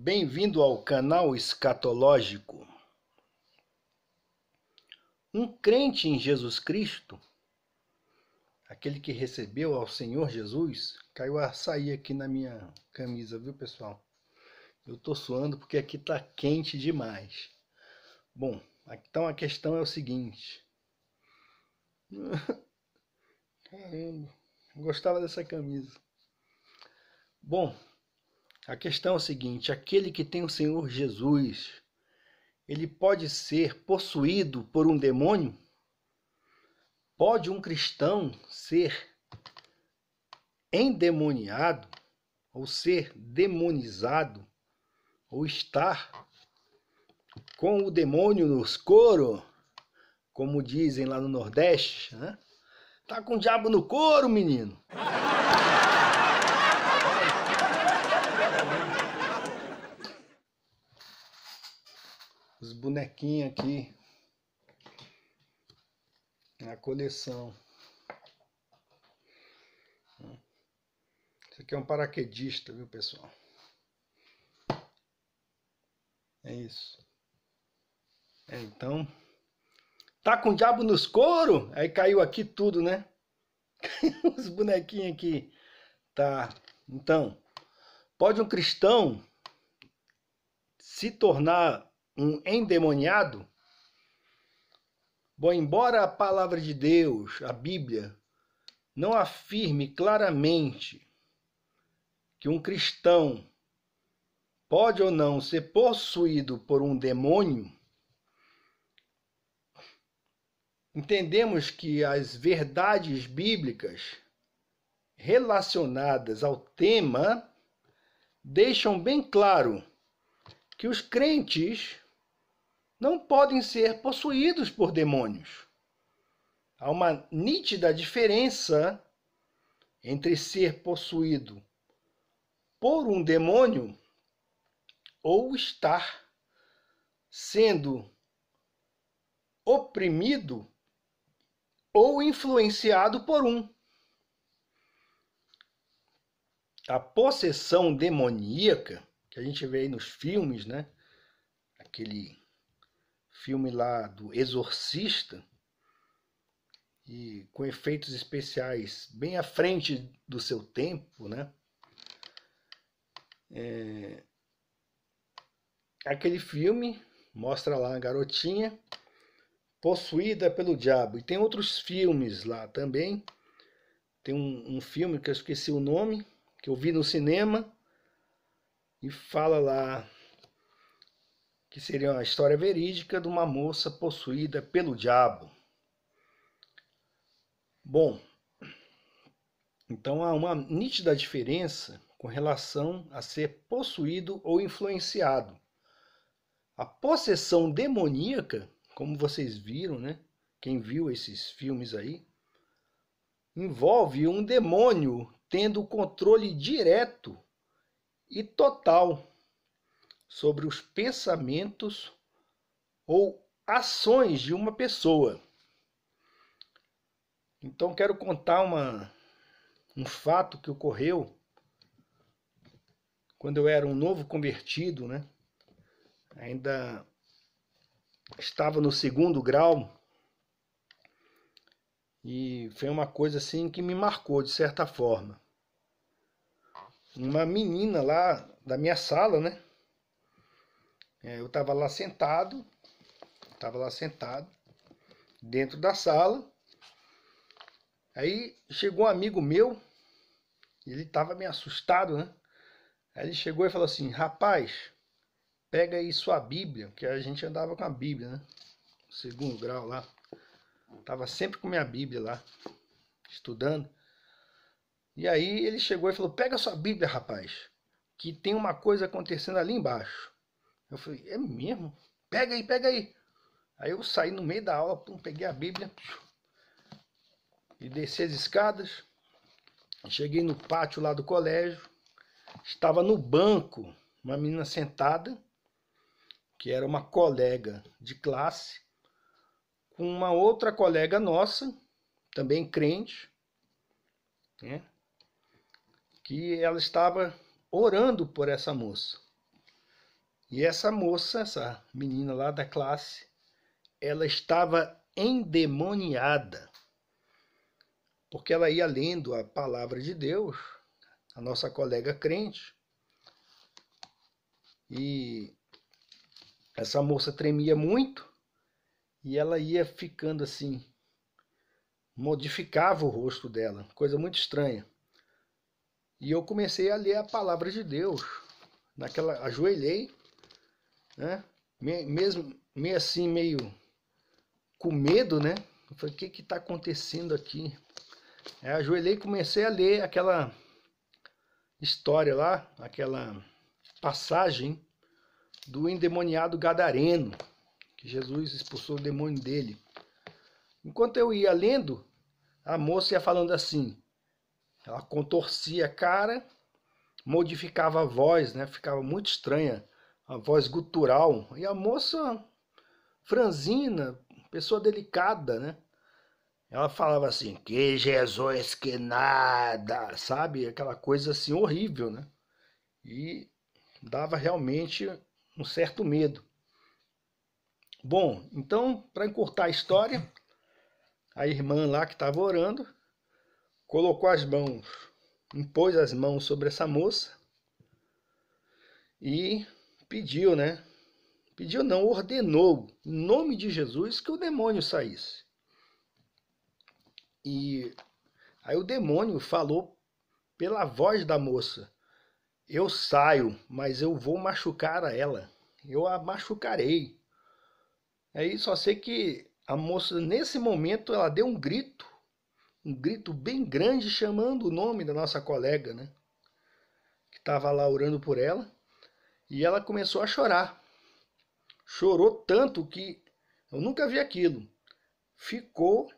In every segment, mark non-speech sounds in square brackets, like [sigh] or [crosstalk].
Bem-vindo ao canal escatológico. Um crente em Jesus Cristo, aquele que recebeu ao Senhor Jesus, caiu a sair aqui na minha camisa, viu, pessoal? Eu tô suando porque aqui tá quente demais. Bom, então a questão é o seguinte. [laughs] Caramba, gostava dessa camisa. Bom, a questão é a seguinte: aquele que tem o Senhor Jesus, ele pode ser possuído por um demônio? Pode um cristão ser endemoniado ou ser demonizado ou estar com o demônio nos coro, como dizem lá no Nordeste, né? Tá com o diabo no couro, menino. bonequinhos aqui na coleção. Isso aqui é um paraquedista, viu, pessoal? É isso. É, então, tá com o diabo nos couro? Aí caiu aqui tudo, né? [laughs] Os bonequinhos aqui. Tá. Então, pode um cristão se tornar um endemoniado? Bom, embora a palavra de Deus, a Bíblia, não afirme claramente que um cristão pode ou não ser possuído por um demônio, entendemos que as verdades bíblicas relacionadas ao tema deixam bem claro que os crentes não podem ser possuídos por demônios. Há uma nítida diferença entre ser possuído por um demônio ou estar sendo oprimido ou influenciado por um. A possessão demoníaca, que a gente vê aí nos filmes, né? Aquele filme lá do Exorcista, e com efeitos especiais bem à frente do seu tempo, né? É... Aquele filme mostra lá a garotinha possuída pelo diabo. E tem outros filmes lá também. Tem um, um filme que eu esqueci o nome, que eu vi no cinema, e fala lá que seria uma história verídica de uma moça possuída pelo diabo. Bom, então há uma nítida diferença com relação a ser possuído ou influenciado. A possessão demoníaca, como vocês viram, né? Quem viu esses filmes aí, envolve um demônio tendo o controle direto e total sobre os pensamentos ou ações de uma pessoa. Então quero contar uma, um fato que ocorreu quando eu era um novo convertido, né? Ainda estava no segundo grau e foi uma coisa assim que me marcou de certa forma. Uma menina lá da minha sala, né? É, eu estava lá sentado, estava lá sentado, dentro da sala. Aí chegou um amigo meu, ele estava meio assustado, né? Aí ele chegou e falou assim: rapaz, pega aí sua Bíblia, que a gente andava com a Bíblia, né? Segundo grau lá. Tava sempre com minha Bíblia lá, estudando. E aí ele chegou e falou: Pega sua Bíblia, rapaz, que tem uma coisa acontecendo ali embaixo. Eu falei, é mesmo? Pega aí, pega aí. Aí eu saí no meio da aula, pum, peguei a Bíblia e desci as escadas. Cheguei no pátio lá do colégio. Estava no banco uma menina sentada, que era uma colega de classe, com uma outra colega nossa, também crente, né? que ela estava orando por essa moça. E essa moça, essa menina lá da classe, ela estava endemoniada. Porque ela ia lendo a palavra de Deus, a nossa colega crente. E essa moça tremia muito e ela ia ficando assim, modificava o rosto dela, coisa muito estranha. E eu comecei a ler a palavra de Deus. Naquela ajoelhei né? Mesmo meio assim, meio com medo, né? Eu falei, o que que tá acontecendo aqui? Aí ajoelhei e comecei a ler aquela história lá, aquela passagem do endemoniado gadareno, que Jesus expulsou o demônio dele. Enquanto eu ia lendo, a moça ia falando assim. Ela contorcia a cara, modificava a voz, né? Ficava muito estranha a voz gutural. E a moça, franzina, pessoa delicada, né? Ela falava assim, que Jesus que nada, sabe? Aquela coisa assim horrível, né? E dava realmente um certo medo. Bom, então, para encurtar a história, a irmã lá que estava orando colocou as mãos, impôs as mãos sobre essa moça e pediu, né? Pediu não, ordenou, em nome de Jesus, que o demônio saísse. E aí o demônio falou pela voz da moça: Eu saio, mas eu vou machucar a ela. Eu a machucarei. Aí só sei que a moça, nesse momento, ela deu um grito, um grito bem grande, chamando o nome da nossa colega, né? Que estava lá orando por ela. E ela começou a chorar. Chorou tanto que eu nunca vi aquilo. Ficou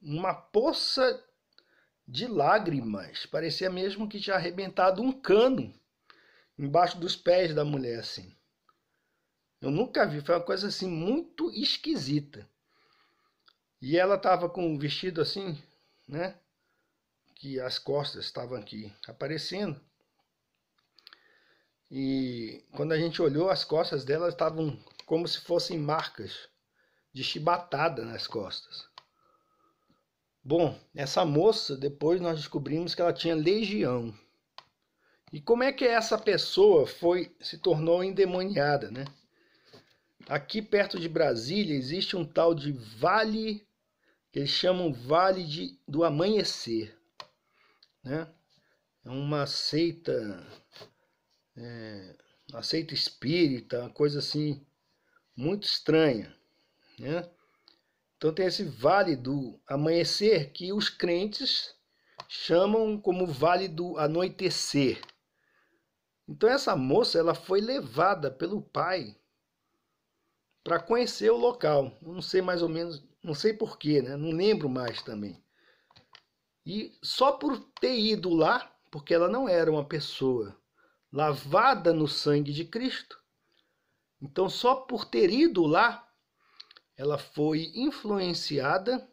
uma poça de lágrimas. Parecia mesmo que tinha arrebentado um cano embaixo dos pés da mulher assim. Eu nunca vi, foi uma coisa assim muito esquisita. E ela estava com um vestido assim, né? Que as costas estavam aqui aparecendo. E quando a gente olhou, as costas dela estavam como se fossem marcas de chibatada nas costas. Bom, essa moça, depois nós descobrimos que ela tinha legião. E como é que essa pessoa foi se tornou endemoniada, né? Aqui perto de Brasília existe um tal de Vale que eles chamam Vale de, do Amanhecer, né? É uma seita é, aceita espírita, uma coisa assim muito estranha. Né? Então tem esse vale do amanhecer que os crentes chamam como vale do anoitecer. Então essa moça ela foi levada pelo pai para conhecer o local. Não sei mais ou menos, não sei porquê, né? não lembro mais também. E só por ter ido lá, porque ela não era uma pessoa lavada no sangue de Cristo. Então, só por ter ido lá, ela foi influenciada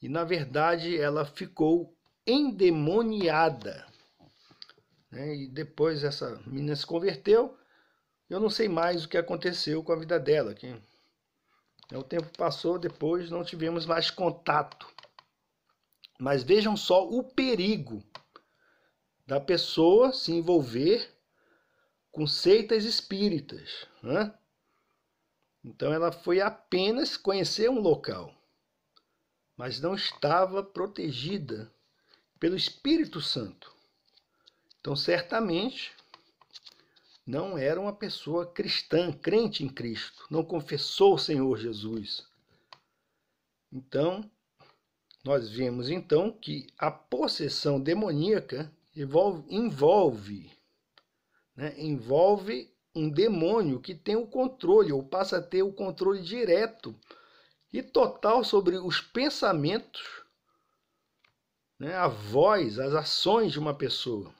e, na verdade, ela ficou endemoniada. Né? E depois essa menina se converteu. Eu não sei mais o que aconteceu com a vida dela. Né, o tempo passou, depois não tivemos mais contato. Mas vejam só o perigo da pessoa se envolver com seitas espíritas. Né? Então ela foi apenas conhecer um local, mas não estava protegida pelo Espírito Santo. Então, certamente, não era uma pessoa cristã, crente em Cristo, não confessou o Senhor Jesus. Então, nós vemos então que a possessão demoníaca envolve, envolve, né, envolve um demônio que tem o controle, ou passa a ter o controle direto e total sobre os pensamentos, né, a voz, as ações de uma pessoa.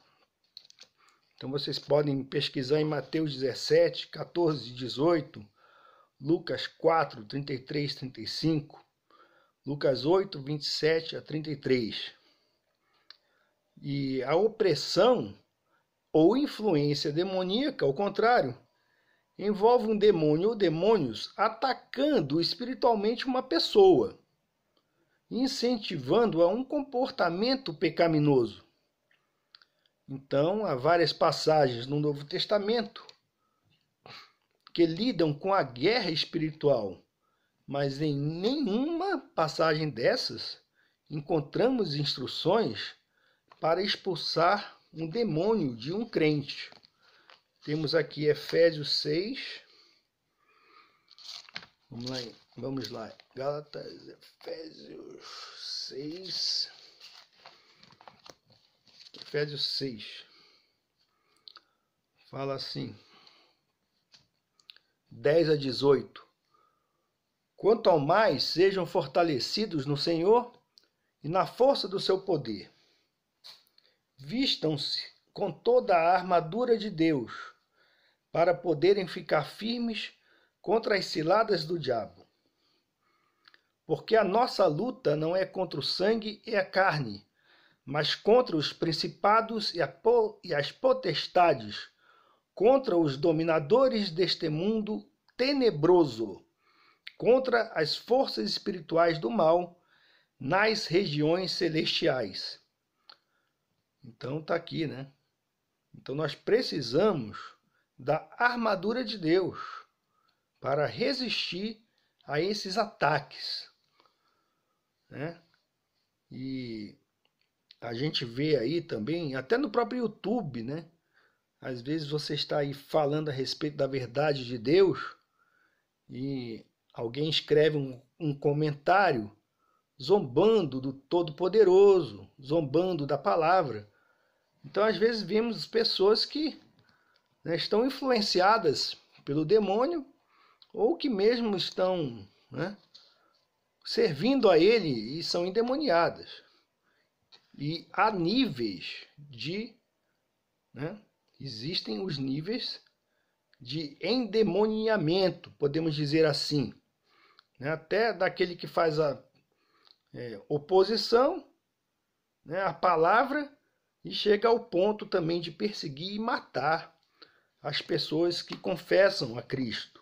Então vocês podem pesquisar em Mateus 17, 14 e 18, Lucas 4, 33 35, Lucas 8, 27 a 33 e a opressão ou influência demoníaca, ao contrário, envolve um demônio ou demônios atacando espiritualmente uma pessoa, incentivando a um comportamento pecaminoso. Então, há várias passagens no Novo Testamento que lidam com a guerra espiritual, mas em nenhuma passagem dessas encontramos instruções para expulsar um demônio de um crente. Temos aqui Efésios 6. Vamos lá, vamos lá. Gálatas, Efésios 6. Efésios 6. Fala assim. 10 a 18. Quanto ao mais, sejam fortalecidos no Senhor e na força do seu poder Vistam-se com toda a armadura de Deus, para poderem ficar firmes contra as ciladas do diabo. Porque a nossa luta não é contra o sangue e a carne, mas contra os principados e, e as potestades, contra os dominadores deste mundo tenebroso, contra as forças espirituais do mal nas regiões celestiais. Então tá aqui, né? Então nós precisamos da armadura de Deus para resistir a esses ataques, né? E a gente vê aí também, até no próprio YouTube, né? Às vezes você está aí falando a respeito da verdade de Deus e alguém escreve um, um comentário zombando do Todo-Poderoso, zombando da palavra. Então, às vezes, vemos pessoas que né, estão influenciadas pelo demônio ou que mesmo estão né, servindo a ele e são endemoniadas. E há níveis de. Né, existem os níveis de endemoniamento, podemos dizer assim. Né, até daquele que faz a é, oposição né, à palavra e chega ao ponto também de perseguir e matar as pessoas que confessam a Cristo.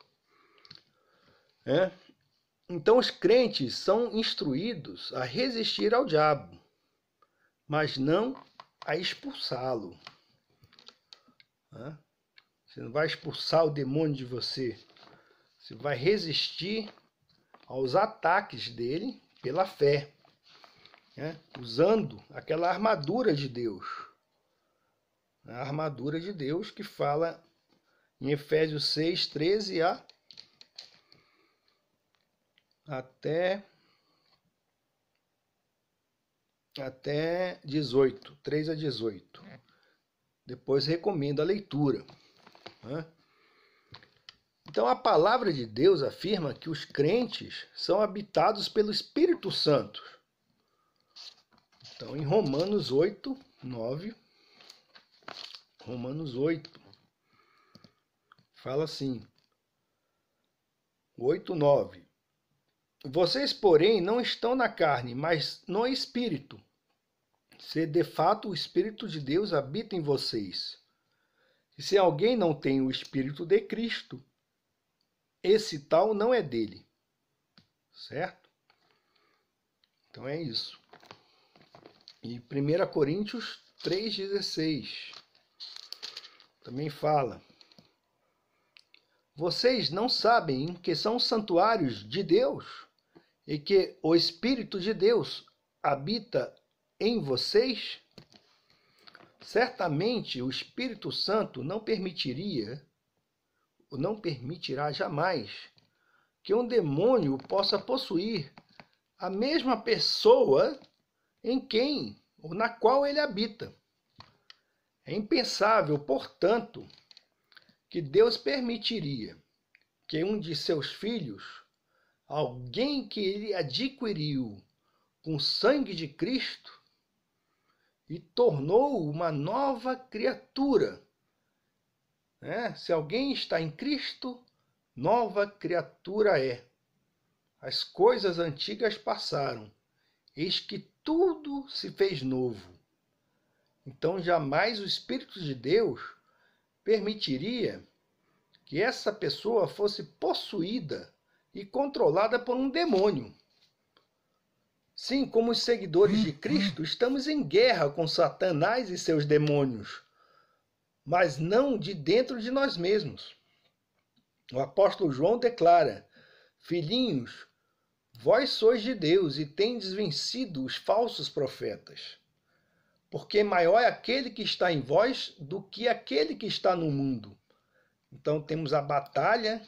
É? Então, os crentes são instruídos a resistir ao diabo, mas não a expulsá-lo. É? Você não vai expulsar o demônio de você. Você vai resistir aos ataques dele pela fé né? usando aquela armadura de Deus. A armadura de Deus que fala em Efésios 6, 13 a até até 18, 3 a 18. Depois recomendo a leitura. Né? Então a palavra de Deus afirma que os crentes são habitados pelo Espírito Santo então, em Romanos 8, 9, Romanos 8, fala assim: 8, 9. Vocês, porém, não estão na carne, mas no espírito. Se de fato o espírito de Deus habita em vocês. E se alguém não tem o espírito de Cristo, esse tal não é dele. Certo? Então é isso. E 1 Coríntios 3,16 também fala: Vocês não sabem que são santuários de Deus e que o Espírito de Deus habita em vocês? Certamente o Espírito Santo não permitiria, ou não permitirá jamais, que um demônio possa possuir a mesma pessoa em quem ou na qual ele habita. É impensável, portanto, que Deus permitiria que um de seus filhos, alguém que ele adquiriu com o sangue de Cristo, e tornou uma nova criatura. Né? se alguém está em Cristo, nova criatura é. As coisas antigas passaram, eis que tudo se fez novo. Então jamais o Espírito de Deus permitiria que essa pessoa fosse possuída e controlada por um demônio. Sim, como os seguidores de Cristo, estamos em guerra com Satanás e seus demônios, mas não de dentro de nós mesmos. O apóstolo João declara: Filhinhos, Vós sois de Deus e tendes vencido os falsos profetas. Porque maior é aquele que está em vós do que aquele que está no mundo. Então temos a batalha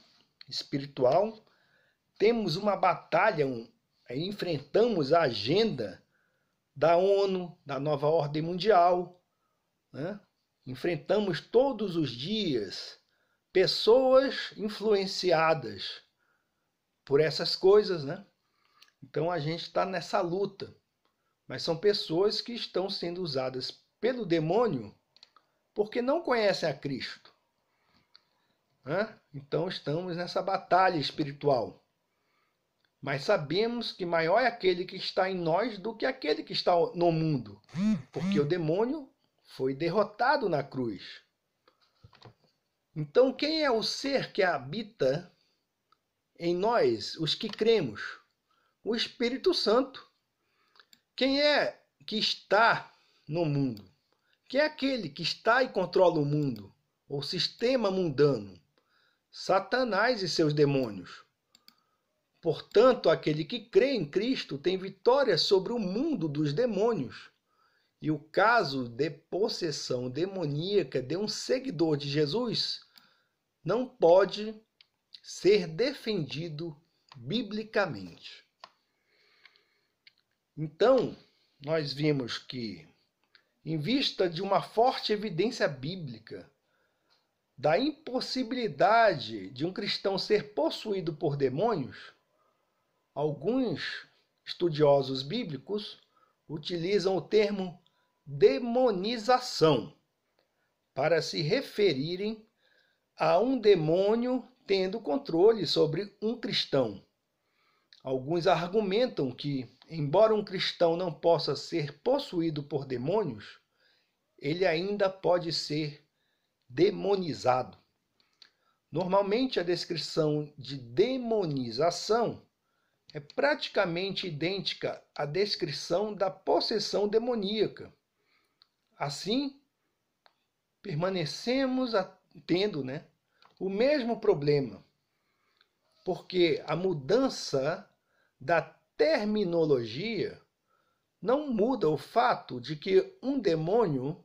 espiritual, temos uma batalha, um, enfrentamos a agenda da ONU, da nova ordem mundial. Né? Enfrentamos todos os dias pessoas influenciadas por essas coisas, né? Então a gente está nessa luta. Mas são pessoas que estão sendo usadas pelo demônio porque não conhecem a Cristo. Hã? Então estamos nessa batalha espiritual. Mas sabemos que maior é aquele que está em nós do que aquele que está no mundo, porque o demônio foi derrotado na cruz. Então, quem é o ser que habita em nós, os que cremos? o Espírito Santo. Quem é que está no mundo? Quem é aquele que está e controla o mundo, o sistema mundano? Satanás e seus demônios. Portanto, aquele que crê em Cristo tem vitória sobre o mundo dos demônios. E o caso de possessão demoníaca de um seguidor de Jesus não pode ser defendido biblicamente. Então, nós vimos que, em vista de uma forte evidência bíblica da impossibilidade de um cristão ser possuído por demônios, alguns estudiosos bíblicos utilizam o termo demonização para se referirem a um demônio tendo controle sobre um cristão. Alguns argumentam que Embora um cristão não possa ser possuído por demônios, ele ainda pode ser demonizado. Normalmente, a descrição de demonização é praticamente idêntica à descrição da possessão demoníaca. Assim, permanecemos tendo né, o mesmo problema, porque a mudança da terminologia não muda o fato de que um demônio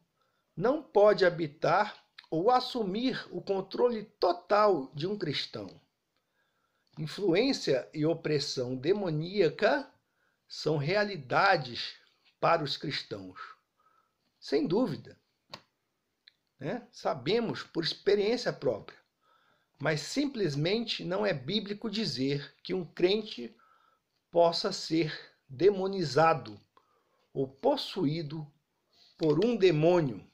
não pode habitar ou assumir o controle total de um cristão. Influência e opressão demoníaca são realidades para os cristãos. Sem dúvida. Né? Sabemos por experiência própria. Mas simplesmente não é bíblico dizer que um crente possa ser demonizado ou possuído por um demônio.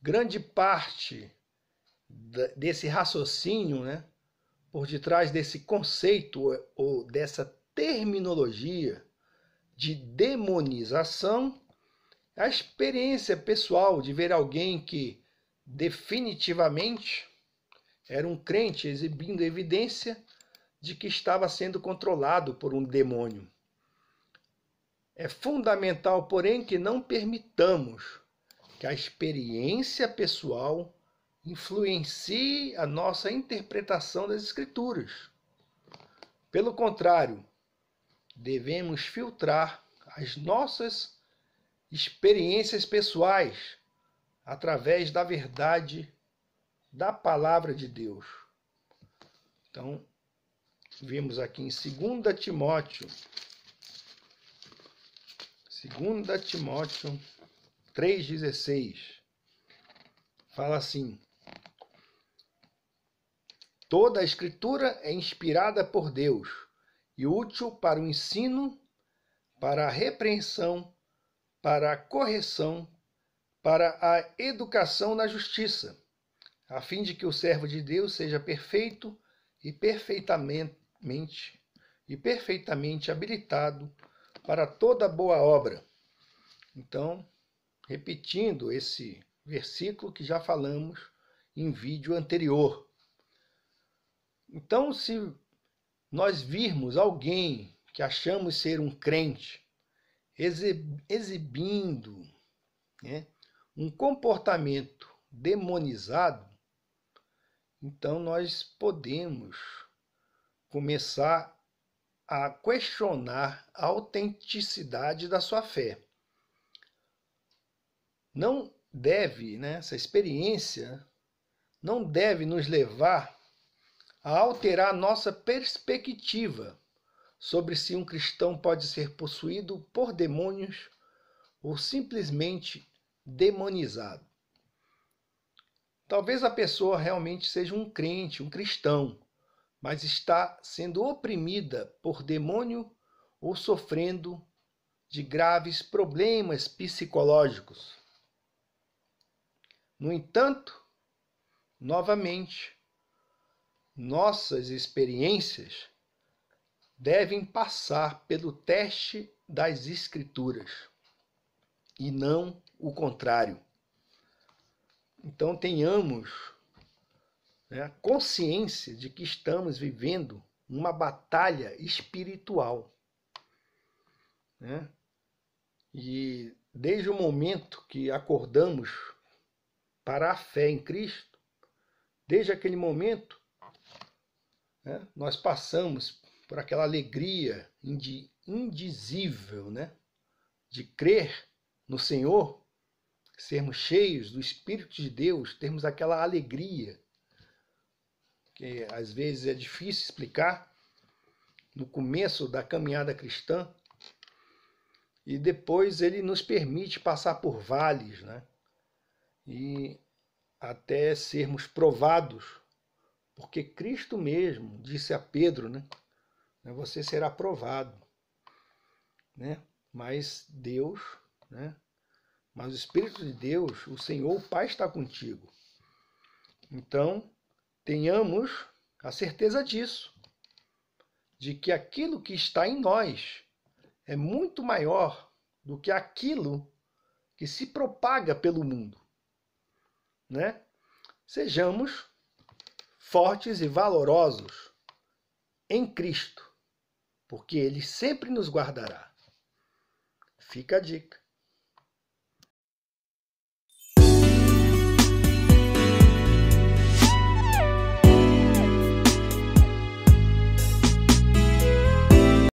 Grande parte desse raciocínio, né, por detrás desse conceito ou dessa terminologia de demonização, a experiência pessoal de ver alguém que definitivamente era um crente exibindo evidência de que estava sendo controlado por um demônio. É fundamental, porém, que não permitamos que a experiência pessoal influencie a nossa interpretação das Escrituras. Pelo contrário, devemos filtrar as nossas experiências pessoais através da verdade da palavra de Deus. Então, vimos aqui em 2 Timóteo, 2 Timóteo 3,16, fala assim: Toda a Escritura é inspirada por Deus e útil para o ensino, para a repreensão, para a correção, para a educação na justiça, a fim de que o servo de Deus seja perfeito e perfeitamente mente e perfeitamente habilitado para toda boa obra. Então, repetindo esse versículo que já falamos em vídeo anterior. Então, se nós virmos alguém que achamos ser um crente exibindo né, um comportamento demonizado, então nós podemos começar a questionar a autenticidade da sua fé. Não deve, né, essa experiência não deve nos levar a alterar nossa perspectiva sobre se um cristão pode ser possuído por demônios ou simplesmente demonizado. Talvez a pessoa realmente seja um crente, um cristão, mas está sendo oprimida por demônio ou sofrendo de graves problemas psicológicos. No entanto, novamente, nossas experiências devem passar pelo teste das Escrituras e não o contrário. Então tenhamos né, a consciência de que estamos vivendo uma batalha espiritual. Né? E desde o momento que acordamos para a fé em Cristo, desde aquele momento, né, nós passamos por aquela alegria indizível né, de crer no Senhor, sermos cheios do Espírito de Deus, termos aquela alegria que às vezes é difícil explicar no começo da caminhada cristã, e depois ele nos permite passar por vales, né? E até sermos provados, porque Cristo mesmo disse a Pedro, né? né você será provado, né? Mas Deus, né? Mas o Espírito de Deus, o Senhor, o Pai está contigo. Então, Tenhamos a certeza disso, de que aquilo que está em nós é muito maior do que aquilo que se propaga pelo mundo. Né? Sejamos fortes e valorosos em Cristo, porque Ele sempre nos guardará. Fica a dica.